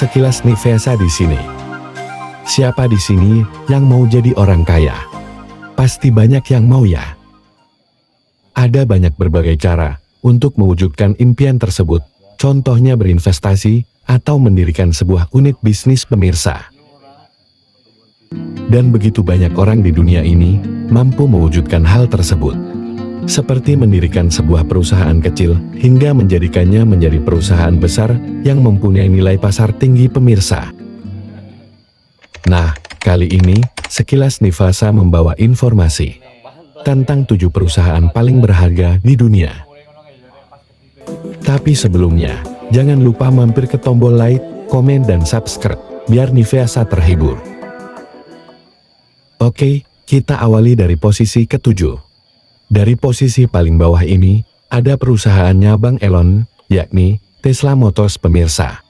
Sekilas Nivesa di sini. Siapa di sini yang mau jadi orang kaya? Pasti banyak yang mau ya. Ada banyak berbagai cara untuk mewujudkan impian tersebut. Contohnya berinvestasi atau mendirikan sebuah unit bisnis pemirsa. Dan begitu banyak orang di dunia ini mampu mewujudkan hal tersebut seperti mendirikan sebuah perusahaan kecil hingga menjadikannya menjadi perusahaan besar yang mempunyai nilai pasar tinggi pemirsa. Nah, kali ini sekilas Nifasa membawa informasi tentang tujuh perusahaan paling berharga di dunia. Tapi sebelumnya, jangan lupa mampir ke tombol like, komen, dan subscribe biar Nifasa terhibur. Oke, kita awali dari posisi ketujuh. Dari posisi paling bawah ini, ada perusahaannya Bang Elon, yakni Tesla Motors pemirsa.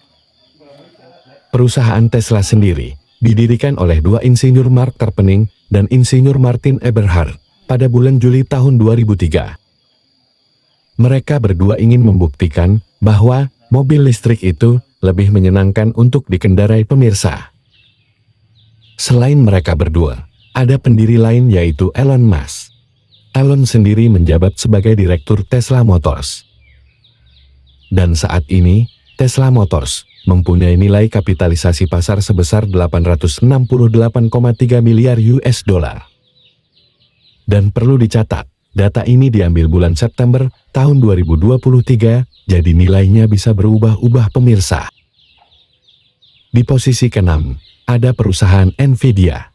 Perusahaan Tesla sendiri didirikan oleh dua insinyur Mark Terpening dan insinyur Martin Eberhard pada bulan Juli tahun 2003. Mereka berdua ingin membuktikan bahwa mobil listrik itu lebih menyenangkan untuk dikendarai pemirsa. Selain mereka berdua, ada pendiri lain yaitu Elon Musk. Elon sendiri menjabat sebagai direktur Tesla Motors. Dan saat ini, Tesla Motors mempunyai nilai kapitalisasi pasar sebesar 868,3 miliar US dollar. Dan perlu dicatat, data ini diambil bulan September tahun 2023, jadi nilainya bisa berubah-ubah pemirsa. Di posisi keenam, ada perusahaan Nvidia.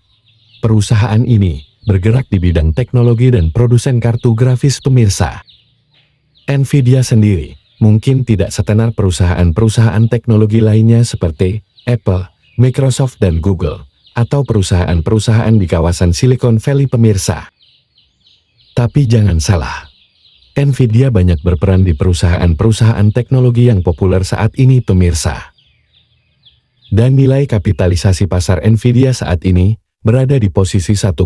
Perusahaan ini bergerak di bidang teknologi dan produsen kartu grafis pemirsa. Nvidia sendiri mungkin tidak setenar perusahaan-perusahaan teknologi lainnya seperti Apple, Microsoft dan Google, atau perusahaan-perusahaan di kawasan Silicon Valley pemirsa. Tapi jangan salah. Nvidia banyak berperan di perusahaan-perusahaan teknologi yang populer saat ini pemirsa. Dan nilai kapitalisasi pasar Nvidia saat ini berada di posisi 1,1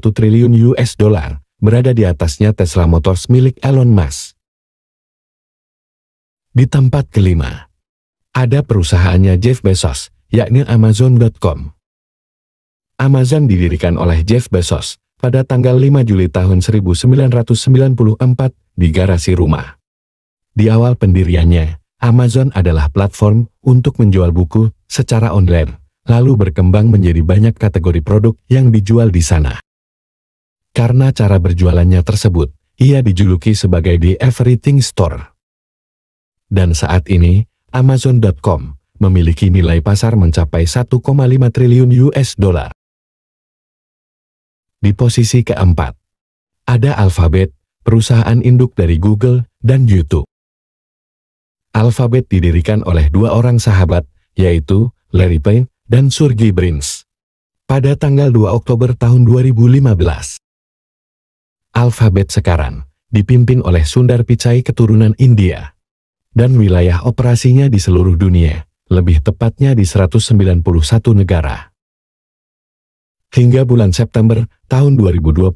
triliun US dollar, berada di atasnya Tesla Motors milik Elon Musk. Di tempat kelima, ada perusahaannya Jeff Bezos, yakni Amazon.com. Amazon didirikan oleh Jeff Bezos pada tanggal 5 Juli tahun 1994 di garasi rumah. Di awal pendiriannya, Amazon adalah platform untuk menjual buku secara online lalu berkembang menjadi banyak kategori produk yang dijual di sana. Karena cara berjualannya tersebut, ia dijuluki sebagai The Everything Store. Dan saat ini, Amazon.com memiliki nilai pasar mencapai 1,5 triliun US dollar. Di posisi keempat, ada Alphabet, perusahaan induk dari Google dan YouTube. Alphabet didirikan oleh dua orang sahabat, yaitu Larry Page dan Surgi Brins. Pada tanggal 2 Oktober tahun 2015, Alfabet sekarang dipimpin oleh Sundar Pichai keturunan India dan wilayah operasinya di seluruh dunia, lebih tepatnya di 191 negara. Hingga bulan September tahun 2023,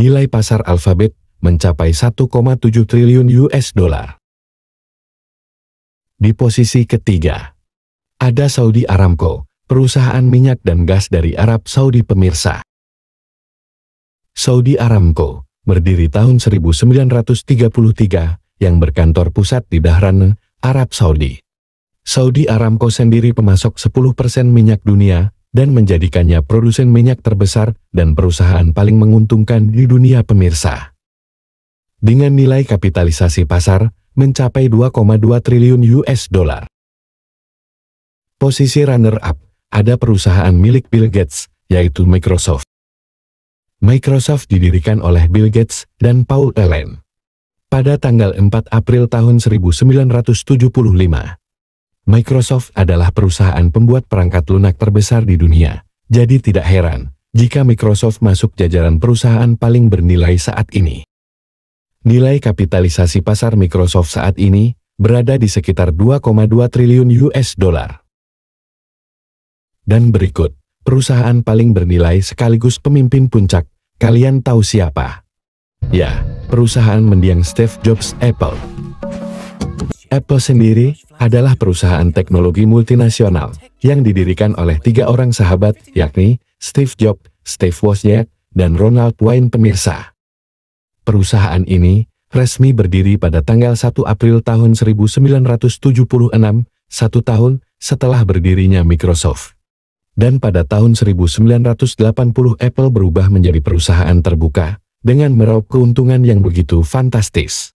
nilai pasar alfabet mencapai 1,7 triliun US dollar. Di posisi ketiga, ada Saudi Aramco, perusahaan minyak dan gas dari Arab Saudi pemirsa. Saudi Aramco, berdiri tahun 1933, yang berkantor pusat di Dahran, Arab Saudi. Saudi Aramco sendiri pemasok 10% minyak dunia, dan menjadikannya produsen minyak terbesar dan perusahaan paling menguntungkan di dunia pemirsa. Dengan nilai kapitalisasi pasar, mencapai 2,2 triliun US dollar. Posisi runner-up, ada perusahaan milik Bill Gates, yaitu Microsoft. Microsoft didirikan oleh Bill Gates dan Paul Allen. Pada tanggal 4 April tahun 1975, Microsoft adalah perusahaan pembuat perangkat lunak terbesar di dunia, jadi tidak heran jika Microsoft masuk jajaran perusahaan paling bernilai saat ini. Nilai kapitalisasi pasar Microsoft saat ini berada di sekitar 2,2 triliun US dollar. Dan berikut, perusahaan paling bernilai sekaligus pemimpin puncak, kalian tahu siapa? Ya, perusahaan mendiang Steve Jobs Apple. Apple sendiri adalah perusahaan teknologi multinasional yang didirikan oleh tiga orang sahabat, yakni Steve Jobs, Steve Wozniak, dan Ronald Wayne pemirsa. Perusahaan ini resmi berdiri pada tanggal 1 April tahun 1976, satu tahun setelah berdirinya Microsoft dan pada tahun 1980 Apple berubah menjadi perusahaan terbuka, dengan meraup keuntungan yang begitu fantastis.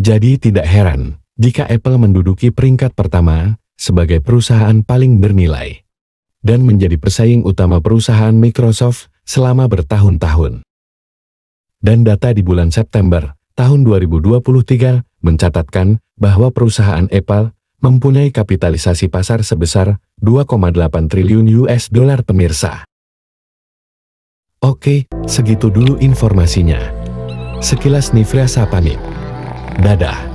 Jadi tidak heran, jika Apple menduduki peringkat pertama, sebagai perusahaan paling bernilai, dan menjadi pesaing utama perusahaan Microsoft selama bertahun-tahun. Dan data di bulan September tahun 2023 mencatatkan bahwa perusahaan Apple mempunyai kapitalisasi pasar sebesar 2,8 triliun US dollar pemirsa. Oke, segitu dulu informasinya. Sekilas Nifrasa pamit. Dadah.